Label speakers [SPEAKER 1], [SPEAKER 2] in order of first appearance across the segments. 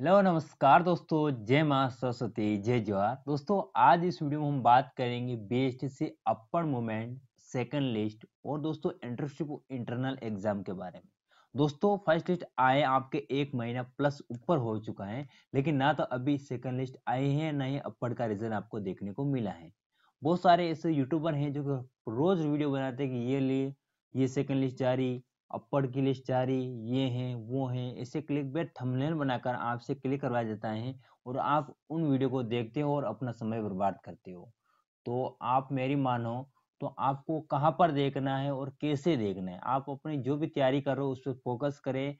[SPEAKER 1] hello नमस्कार दोस्तों जय माँ सरस्वती जय जवाहर दोस्तों आज इस वीडियो में हम बात करेंगे बेस्ट से अपर मोमेंट सेकंड लिस्ट और दोस्तों इंटर्नशिप इंटरनल एग्जाम के बारे में दोस्तों फर्स्ट लिस्ट आए आपके एक महीना प्लस ऊपर हो चुका है लेकिन ना तो अभी सेकंड लिस्ट आए हैं ना ही अपर का रिजल्ट आपको देखने को मिला है बहुत सारे ऐसे यूट्यूबर हैं जो रोज वीडियो बनाते हैं कि ये लिए ये सेकंड लिस्ट जारी अपर की लिस्ट जारी ये हैं वो हैं ऐसे क्लिक बेट थमलेन बनाकर आपसे क्लिक करवाया जाता है और आप उन वीडियो को देखते हो और अपना समय बर्बाद करते हो तो आप मेरी मानो तो आपको कहाँ पर देखना है और कैसे देखना है आप अपनी जो भी तैयारी कर रहे हो उस पर फोकस करें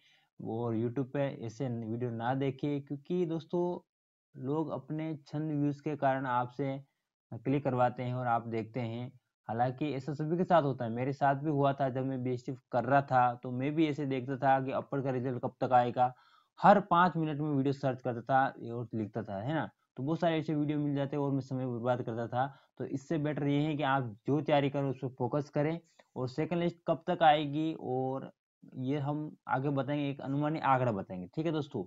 [SPEAKER 1] और यूट्यूब पे ऐसे वीडियो ना देखें क्योंकि दोस्तों लोग अपने छंद व्यूज़ के कारण आपसे क्लिक करवाते हैं और आप देखते हैं हालांकि ऐसा सभी के साथ होता है मेरे साथ भी हुआ था जब मैं बी कर रहा था तो मैं भी ऐसे देखता था कि अपर का रिजल्ट कब तक आएगा हर पाँच मिनट में वीडियो सर्च करता था और लिखता था है ना तो बहुत सारे ऐसे वीडियो मिल जाते और मैं समय बर्बाद करता था तो इससे बेटर ये है कि आप जो तैयारी करो उस पर फोकस करें और सेकंड लिस्ट कब तक आएगी और ये हम आगे बताएंगे एक अनुमानी आंकड़ा बताएंगे ठीक है दोस्तों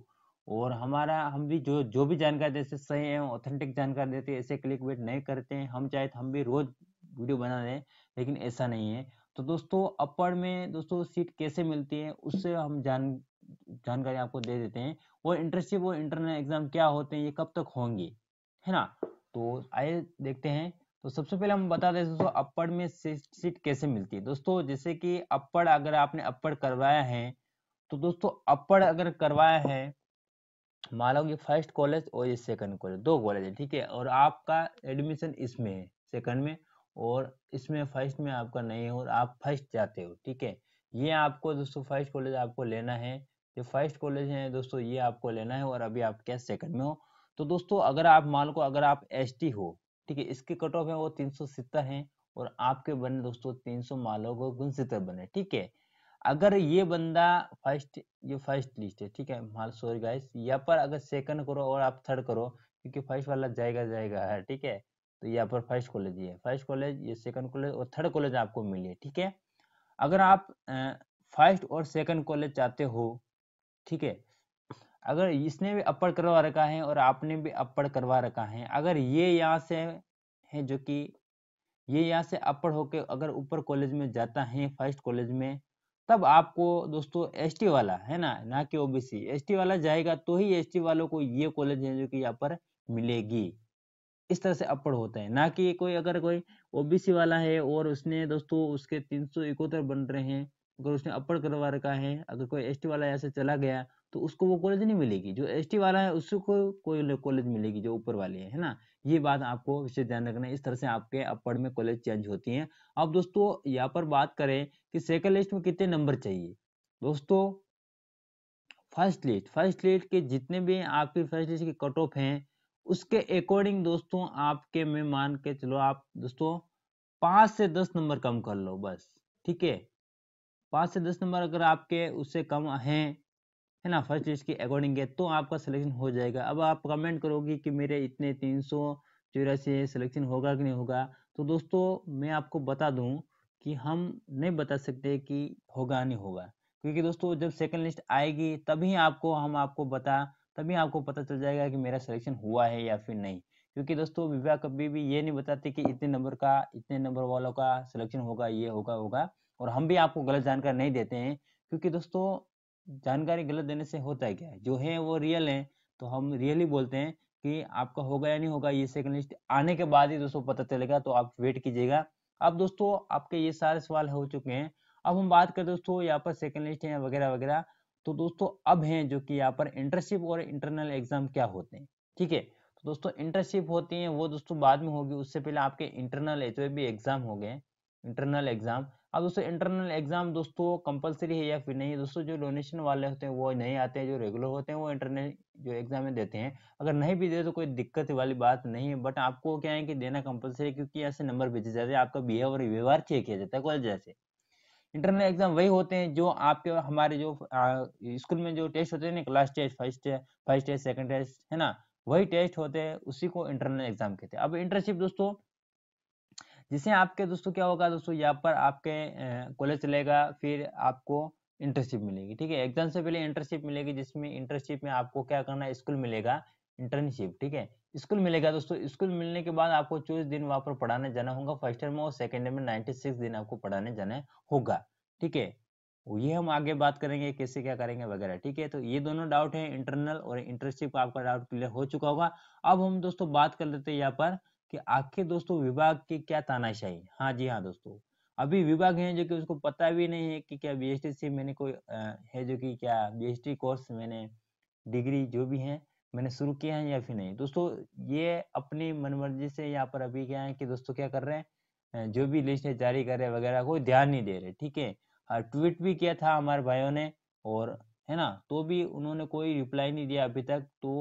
[SPEAKER 1] और हमारा हम भी जो जो भी जानकारी देते सही है ऑथेंटिक जानकारी देते ऐसे क्लिक वेट नहीं करते हैं हम चाहे तो हम भी रोज वीडियो बना रहे हैं लेकिन ऐसा नहीं है तो दोस्तों अपर में दोस्तों सीट कैसे मिलती है उससे हम जान जानकारी आपको दे देते हैं वो इंटर्नशिप और इंटरनल एग्जाम क्या होते हैं ये कब तक होंगे है ना तो आइए देखते हैं तो सबसे पहले हम बता दें दोस्तों अपर में सीट कैसे मिलती है दोस्तों जैसे कि अपर अगर आपने अपर करवाया है तो दोस्तों अपर अगर करवाया है मान लो कि फर्स्ट कॉलेज और ये सेकंड कॉलेज दो कॉलेज है ठीक है और आपका एडमिशन इसमें है सेकंड में और इसमें फर्स्ट में आपका नहीं हो आप फर्स्ट जाते हो ठीक है ये आपको दोस्तों फर्स्ट कॉलेज आपको लेना है जो फर्स्ट कॉलेज है दोस्तों ये आपको लेना है और अभी आप क्या सेकंड में हो तो दोस्तों अगर आप मान को अगर आप एस हो ठीक है इसके कट ऑफ है वो तीन सौ है और आपके बने दोस्तों तीन सौ मालों को गुणसितर बने ठीक है अगर ये बंदा फर्स्ट ये फर्स्ट लिस्ट है ठीक है माल सॉरी गाइस यहाँ पर अगर सेकंड करो और आप थर्ड करो क्योंकि फर्स्ट वाला जाएगा जाएगा है हाँ, ठीक है तो यहाँ पर फर्स्ट कॉलेज ये फर्स्ट कॉलेज ये सेकंड कॉलेज और थर्ड कॉलेज आपको मिले ठीक है अगर आप फर्स्ट और सेकंड कॉलेज चाहते हो ठीक है अगर इसने भी अपर करवा रखा है और आपने भी अपर करवा रखा है अगर ये यहाँ से है जो कि ये यहाँ से अपर होके अगर ऊपर कॉलेज में जाता है फर्स्ट कॉलेज में तब आपको दोस्तों एस वाला है ना ना कि ओबीसी बी वाला जाएगा तो ही एस वालों को ये कॉलेज है जो कि यहाँ पर मिलेगी इस तरह से अपड़ होता है ना कि कोई अगर कोई ओबीसी वाला है और उसने दोस्तों उसके तीन सौ इकहत्तर बन रहे हैं अगर उसने अपड़ करवा रखा है अगर कोई एस वाला से चला गया तो उसको वो कॉलेज नहीं मिलेगी जो एस वाला है उसको कोई कॉलेज मिलेगी जो ऊपर वाली है ना ये बात आपको विशेष ध्यान रखना है इस तरह से आपके अपड़ में कॉलेज चेंज होती है अब दोस्तों यहाँ पर बात करें कि सेकेंड लिस्ट में कितने नंबर चाहिए दोस्तों फर्स्ट लिस्ट फर्स्ट लिस्ट के जितने भी आपके फर्स्ट लिस्ट के कट ऑफ हैं उसके अकॉर्डिंग दोस्तों आपके में मान के चलो आप दोस्तों पांच से दस नंबर कम कर लो बस ठीक है पांच से दस नंबर अगर आपके उससे कम हैं है ना फर्स्ट लिस्ट के अकॉर्डिंग है तो आपका सिलेक्शन हो जाएगा अब आप कमेंट करोगे कि मेरे इतने तीन सौ चौरासी सिलेक्शन होगा कि नहीं होगा तो दोस्तों मैं आपको बता दूं कि हम नहीं बता सकते कि होगा नहीं होगा क्योंकि दोस्तों जब सेकंड लिस्ट आएगी तभी आपको हम आपको बता तभी आपको पता चल जाएगा कि मेरा सिलेक्शन हुआ है या फिर नहीं क्योंकि दोस्तों विवाह कभी भी ये नहीं बताते कि इतने नंबर का इतने नंबर वालों का सिलेक्शन होगा ये होगा होगा और हम भी आपको गलत जानकारी नहीं देते हैं क्योंकि दोस्तों जानकारी गलत देने से होता है क्या जो है वो रियल है तो हम रियली बोलते हैं कि आपका होगा या नहीं होगा ये सेकंड लिस्ट आने के बाद ही दोस्तों पता चलेगा तो आप वेट कीजिएगा अब दोस्तों आपके ये सारे सवाल हो चुके हैं अब हम बात करें दोस्तों यहाँ पर सेकंड लिस्ट है वगैरह वगैरह तो दोस्तों अब हैं जो कि यहाँ पर इंटर्नशिप और इंटरनल एग्जाम क्या होते हैं ठीक है तो दोस्तों इंटर्नशिप होती है वो दोस्तों बाद में होगी उससे पहले आपके इंटरनल एच भी एग्जाम हो गए इंटरनल एग्जाम अब दोस्तों इंटरनल एग्जाम दोस्तों कंपलसरी है या फिर नहीं दोस्तों जो डोनेशन वाले होते हैं वो नहीं आते हैं जो रेगुलर होते हैं वो इंटरनल जो एग्जाम में देते हैं अगर नहीं भी दे तो कोई दिक्कत वाली बात नहीं है बट आपको क्या है कि देना कंपलसरी क्योंकि ऐसे नंबर भेजे जाते हैं आपका बिहेवियर व्यवहार चेक किया जाता है कॉलेज जैसे इंटरनल एग्जाम वही होते हैं जो आपके हमारे जो स्कूल में जो टेस्ट होते हैं ना class test first first test second test है ना वही टेस्ट होते हैं उसी को इंटरनल एग्जाम कहते हैं अब इंटर्नशिप दोस्तों जिसे आपके दोस्तों क्या होगा दोस्तों यहाँ पर आपके कॉलेज चलेगा फिर आपको इंटर्नशिप मिलेगी ठीक है एग्जाम से पहले इंटर्नशिप मिलेगी जिसमें इंटर्नशिप में आपको क्या करना है स्कूल मिलेगा इंटर्नशिप ठीक है स्कूल मिलेगा दोस्तों स्कूल मिलने के बाद आपको चौबीस दिन वहां पर पढ़ाने जाना होगा फर्स्ट ईयर में और सेकेंड ईयर में नाइन्टी सिक्स दिन आपको पढ़ाने जाना होगा ठीक है ये हम आगे बात करेंगे कैसे क्या करेंगे वगैरह ठीक है तो ये दोनों डाउट है इंटरनल और इंटर्नशिप का आपका डाउट क्लियर हो चुका होगा अब हम दोस्तों बात कर लेते हैं यहाँ पर कि आखिर दोस्तों विभाग के क्या तानाशाही हाँ जी हाँ दोस्तों अभी विभाग है जो कि उसको पता भी नहीं है कि क्या बी से मैंने कोई है जो कि क्या बी कोर्स मैंने डिग्री जो भी है मैंने शुरू किया है या फिर नहीं दोस्तों ये अपनी मनमर्जी से यहाँ पर अभी क्या है कि दोस्तों क्या कर रहे हैं जो भी लिस्ट है जारी कर रहे हैं वगैरह कोई ध्यान नहीं दे रहे ठीक है ट्वीट भी किया था हमारे भाइयों ने और है ना तो भी उन्होंने कोई रिप्लाई नहीं दिया अभी तक तो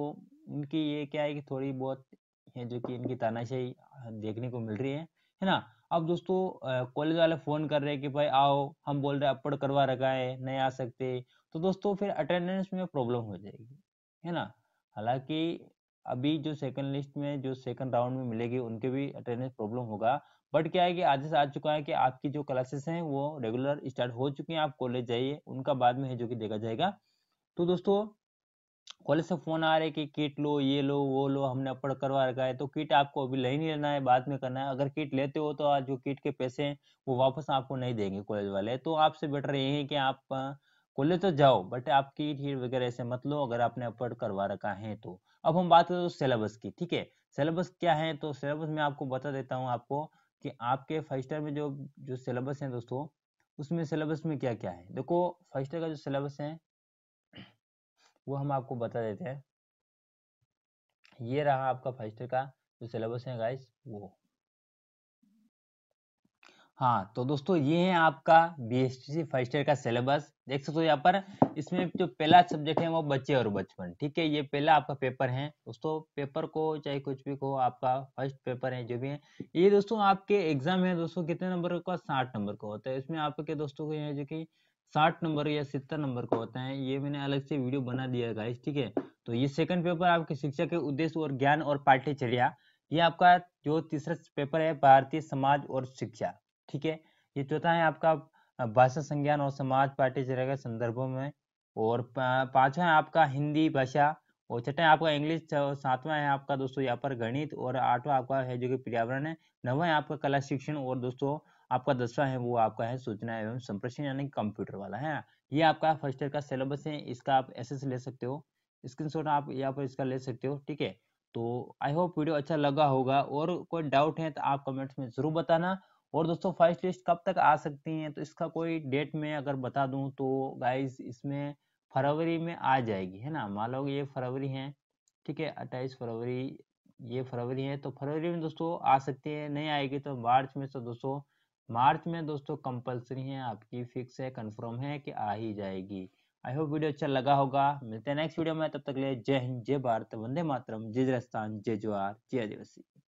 [SPEAKER 1] इनकी ये क्या है कि थोड़ी बहुत है जो कि इनकी तानाशाही देखने को मिल रही है है ना अब दोस्तों कॉलेज वाले फोन कर रहे हैं कि भाई आओ हम बोल रहे अपड करवा रखा है नहीं आ सकते तो दोस्तों फिर अटेंडेंस में प्रॉब्लम हो जाएगी है ना हालांकि अभी जो सेकंड लिस्ट में जो सेकंड राउंड में मिलेगी उनके भी अटेंडेंस प्रॉब्लम होगा बट क्या है कि आदेश आ चुका है कि आपकी जो क्लासेस हैं वो रेगुलर स्टार्ट हो चुकी हैं आप कॉलेज जाइए उनका बाद में है जो कि देखा जाएगा तो दोस्तों कॉलेज से फोन आ रहे कि किट लो ये लो वो लो हमने अपड करवा रखा है तो किट आपको अभी नहीं लेना है बाद में करना है अगर किट लेते हो तो आज जो किट के पैसे हैं वो वापस आपको नहीं देंगे कॉलेज वाले तो आपसे बेटर ये है कि आप खुले तो जाओ बट आप कीट हीट वगैरह ऐसे मत लो अगर आपने अपलोड करवा रखा है तो अब हम बात करें सिलेबस की ठीक है सिलेबस क्या है तो सिलेबस में आपको बता देता हूँ आपको कि आपके फर्स्ट ईयर में जो जो सिलेबस है दोस्तों उसमें सिलेबस में क्या क्या है देखो फर्स्ट ईयर का जो सिलेबस है वो हम आपको बता देते हैं ये रहा आपका फर्स्ट ईयर का जो सिलेबस है गाइस वो हाँ तो दोस्तों ये है आपका B S T first year का सिलेबस देख सकते हो यहाँ पर इसमें जो पहला सब्जेक्ट है वो बच्चे और बचपन ठीक है ये पहला आपका पेपर है दोस्तों पेपर को चाहे कुछ भी को आपका फर्स्ट पेपर है जो भी है ये दोस्तों आपके एग्जाम है दोस्तों कितने नंबर का साठ नंबर का होता है इसमें आपके दोस्तों को जो की साठ नंबर या सितर नंबर का होता है ये मैंने अलग से वीडियो बना दिया गाइस ठीक है तो ये सेकंड पेपर आपके शिक्षा के उद्देश्य और ज्ञान और पाठ्यचर्या ये आपका जो तीसरा पेपर है भारतीय समाज और शिक्षा ठीक है ये चौथा तो है आपका भाषा संज्ञान और समाज पाठ्यचर्या के संदर्भों में और पांचवा है आपका हिंदी भाषा और छठा है आपका इंग्लिश सातवां है आपका दोस्तों यहाँ पर गणित और आठवां आपका है जो कि पर्यावरण है नवा है आपका कला शिक्षण और दोस्तों आपका दसवां है वो आपका है सूचना एवं संप्रेषण यानी कंप्यूटर वाला है ये आपका फर्स्ट ईयर का सिलेबस है इसका आप एस ले सकते हो स्क्रीन आप यहाँ पर इसका ले सकते हो ठीक है तो आई होप वीडियो अच्छा लगा होगा और कोई डाउट है तो आप कमेंट्स में जरूर बताना और दोस्तों फर्स्ट लिस्ट कब तक आ सकती हैं तो इसका कोई डेट में अगर बता दूं तो गाइस इसमें फरवरी में आ जाएगी है ना मान लो ये फरवरी है ठीक है अट्ठाईस फरवरी ये फरवरी है तो फरवरी में दोस्तों आ सकती है नहीं आएगी तो मार्च में तो दोस्तों मार्च में दोस्तों कंपलसरी है आपकी फिक्स है कंफर्म है कि आ ही जाएगी आई होप वीडियो अच्छा लगा होगा मिलते हैं नेक्स्ट वीडियो में तब तक ले जय हिंद जय भारत वंदे मातरम जय राजस्थान जय जवाहर जय आदिवासी